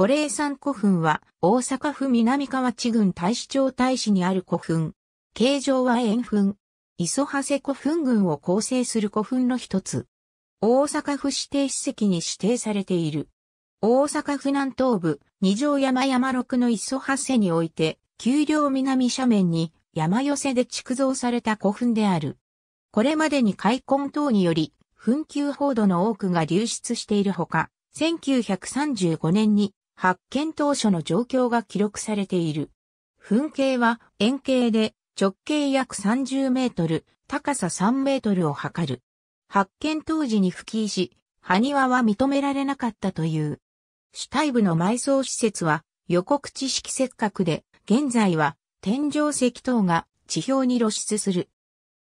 五霊山古墳は大阪府南河内郡大使町大使にある古墳。形状は円墳。磯長古墳群を構成する古墳の一つ。大阪府指定史跡に指定されている。大阪府南東部、二条山山六の磯長において、丘陵南斜面に山寄せで築造された古墳である。これまでに開墾等により、墳丘報道の多くが流出しているほか、1935年に発見当初の状況が記録されている。噴景は円形で直径約30メートル、高さ3メートルを測る。発見当時に吹き石、埴輪は認められなかったという。主体部の埋葬施設は予告知識せっかくで、現在は天井石等が地表に露出する。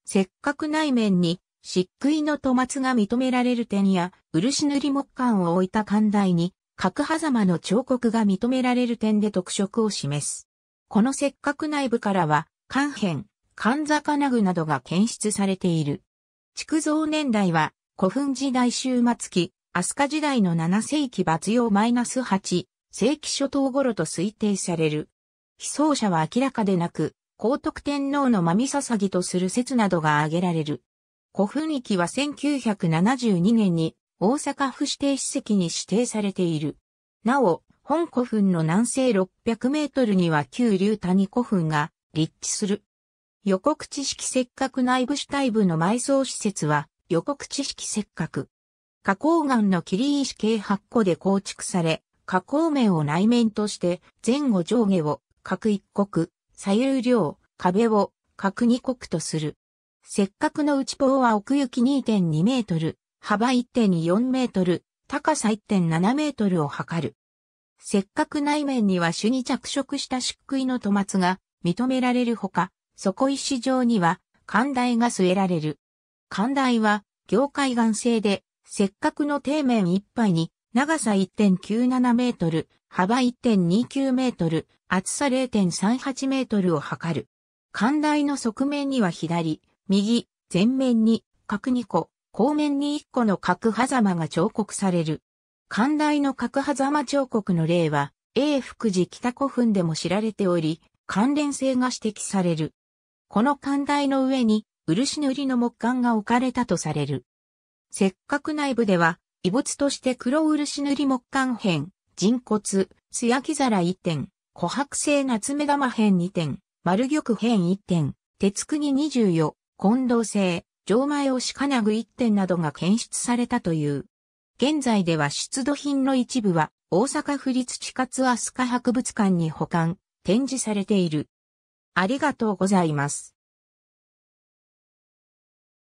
せっかく内面に漆喰の戸松が認められる点や漆塗り木管を置いた寛大に角狭間の彫刻が認められる点で特色を示す。この石角内部からは、関辺、坂名具などが検出されている。築造年代は、古墳時代終末期、飛鳥時代の7世紀末用 -8 世紀初頭頃と推定される。被葬者は明らかでなく、皇徳天皇のさ捧ぎとする説などが挙げられる。古墳域は1972年に大阪府指定史跡に指定されている。なお、本古墳の南西600メートルには旧竜谷古墳が立地する。予識。せっ石く内部主体部の埋葬施設は予識。せっ石く花崗岩の切り石計8個で構築され、花崗面を内面として前後上下を各一国、左右両、壁を各二国とする。石くの内方は奥行き2.2メートル、幅1.4メートル、高さ1.7メートルを測る。せっかく内面には主に着色した漆喰の戸松が認められるほか、底石上には寛大が据えられる。寛大は業界岩製で、せっかくの底面一杯に長さ1.97メートル、幅1.29メートル、厚さ0.38メートルを測る。寛大の側面には左、右、前面に角2個、後面に一個の角狭間が彫刻される。寛大の角狭間彫刻の例は、永福寺北古墳でも知られており、関連性が指摘される。この寛大の上に、漆塗りの木管が置かれたとされる。せっかく内部では、遺物として黒漆塗り木管片、人骨、素焼き皿1点、琥珀製夏目玉片2点、丸玉片1点、鉄釘24、近藤製、錠前をしかなぐ一点などが検出されたという。現在では出土品の一部は大阪府立地下スカ博物館に保管、展示されている。ありがとうございます。